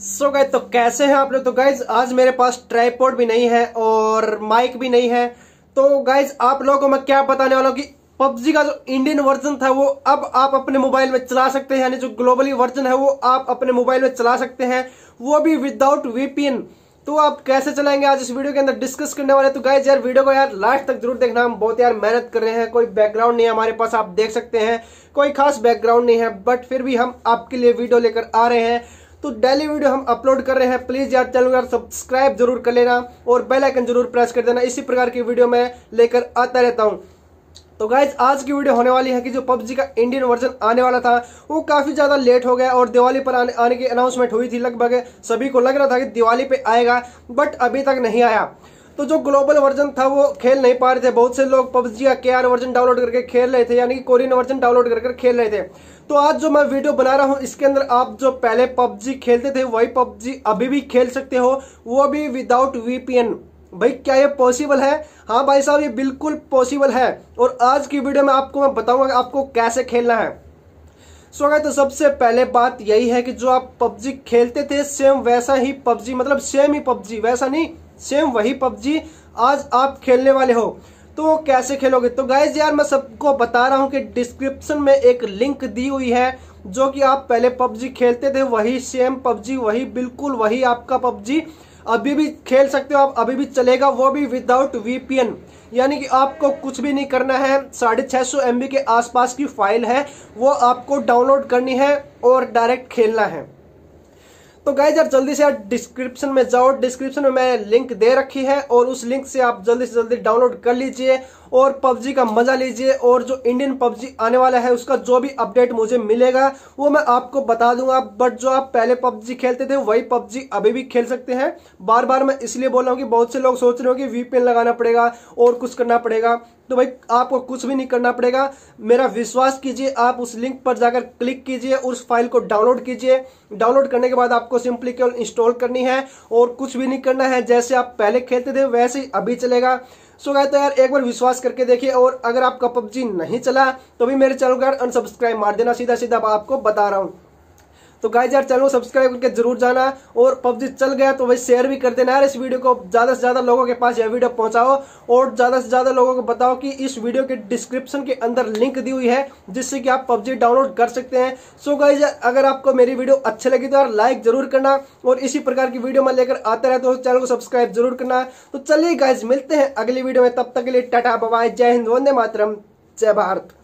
सो so guys तो कैसे हैं आप लोग तो गाइज आज मेरे पास ट्राईपोर्ट भी नहीं है और माइक भी नहीं है तो गाइज आप लोगों को मैं क्या बताने वाला हूँ कि पबजी का जो इंडियन वर्जन था वो अब आप अपने मोबाइल में चला सकते हैं यानी जो ग्लोबली वर्जन है वो आप अपने मोबाइल में चला सकते हैं वो भी विदाउट वीपीएन तो आप कैसे चलाएंगे आज इस वीडियो के अंदर डिस्कस करने वाले तो गाइज यार वीडियो को यार लास्ट तक जरूर देखना हम बहुत यार मेहनत कर रहे हैं कोई बैकग्राउंड नहीं है हमारे पास आप देख सकते हैं कोई खास बैकग्राउंड नहीं है बट फिर भी हम आपके लिए वीडियो लेकर आ रहे हैं तो डेली वीडियो हम अपलोड कर रहे हैं प्लीज यार चैनल यार सब्सक्राइब जरूर कर लेना और बेल आइकन जरूर प्रेस कर देना इसी प्रकार की वीडियो मैं लेकर आता रहता हूँ तो गाइज आज की वीडियो होने वाली है कि जो पबजी का इंडियन वर्जन आने वाला था वो काफ़ी ज़्यादा लेट हो गया और दिवाली पर आने, आने की अनाउंसमेंट हुई थी लगभग सभी को लग रहा था कि दिवाली पे आएगा बट अभी तक नहीं आया तो जो ग्लोबल वर्जन था वो खेल नहीं पा रहे थे बहुत से लोग पबजी का के वर्जन डाउनलोड करके खेल रहे थे यानी कि कोरियन वर्जन डाउनलोड करके खेल रहे थे तो आज जो मैं वीडियो बना रहा हूँ इसके अंदर आप जो पहले पबजी खेलते थे वही पबजी अभी भी खेल सकते हो वो भी विदाउट वीपीएन भाई क्या ये पॉसिबल है हाँ भाई साहब ये बिल्कुल पॉसिबल है और आज की वीडियो में आपको मैं बताऊंगा कि आपको कैसे खेलना है सो तो सबसे पहले बात यही है कि जो आप पबजी खेलते थे सेम वैसा ही पबजी मतलब सेम ही पबजी वैसा नहीं सेम वही पबजी आज आप खेलने वाले हो तो कैसे खेलोगे तो गाइज यार मैं सबको बता रहा हूँ कि डिस्क्रिप्शन में एक लिंक दी हुई है जो कि आप पहले पबजी खेलते थे वही सेम पबजी वही बिल्कुल वही आपका पबजी अभी भी खेल सकते हो आप अभी भी चलेगा वो भी विदाउट वीपीएन यानी कि आपको कुछ भी नहीं करना है साढ़े छः सौ एम के आसपास की फाइल है वो आपको डाउनलोड करनी है और डायरेक्ट खेलना है तो गाइज आप जल्दी से आप डिस्क्रिप्शन में जाओ डिस्क्रिप्शन में मैं लिंक दे रखी है और उस लिंक से आप जल्दी से जल्दी डाउनलोड कर लीजिए और पबजी का मजा लीजिए और जो इंडियन पबजी आने वाला है उसका जो भी अपडेट मुझे मिलेगा वो मैं आपको बता दूंगा बट जो आप पहले पबजी खेलते थे वही पबजी अभी भी खेल सकते हैं बार बार मैं इसलिए बोल रहा हूँ कि बहुत से लोग सोच रहे हो कि वीपीएन लगाना पड़ेगा और कुछ करना पड़ेगा तो भाई आपको कुछ भी नहीं करना पड़ेगा मेरा विश्वास कीजिए आप उस लिंक पर जाकर क्लिक कीजिए उस फाइल को डाउनलोड कीजिए डाउनलोड करने के बाद आपको आपको सिंपली केवल इंस्टॉल करनी है और कुछ भी नहीं करना है जैसे आप पहले खेलते थे वैसे ही अभी चलेगा सो गए तो यार एक बार विश्वास करके देखिए और अगर आपका पबजी नहीं चला तो भी मेरे चैनल यार अनसब्सक्राइब मार देना सीधा सीधा आपको बता रहा हूँ तो गाइज यार चैनल को सब्सक्राइब करके जरूर जाना और पबजी चल गया तो भाई शेयर भी कर देना यार इस वीडियो को ज़्यादा से ज़्यादा लोगों के पास यह वीडियो पहुंचाओ और ज़्यादा से ज़्यादा लोगों को बताओ कि इस वीडियो के डिस्क्रिप्शन के अंदर लिंक दी हुई है जिससे कि आप पबजी डाउनलोड कर सकते हैं सो गाइज गाइज अगर आपको मेरी वीडियो अच्छी लगी तो यार लाइक जरूर करना और इसी प्रकार की वीडियो में लेकर आते रहे तो चैनल को सब्सक्राइब जरूर करना तो चलिए गाइज मिलते हैं अगली वीडियो में तब तक के लिए टाटा बबाई जय हिंद वंदे मातरम जय भारत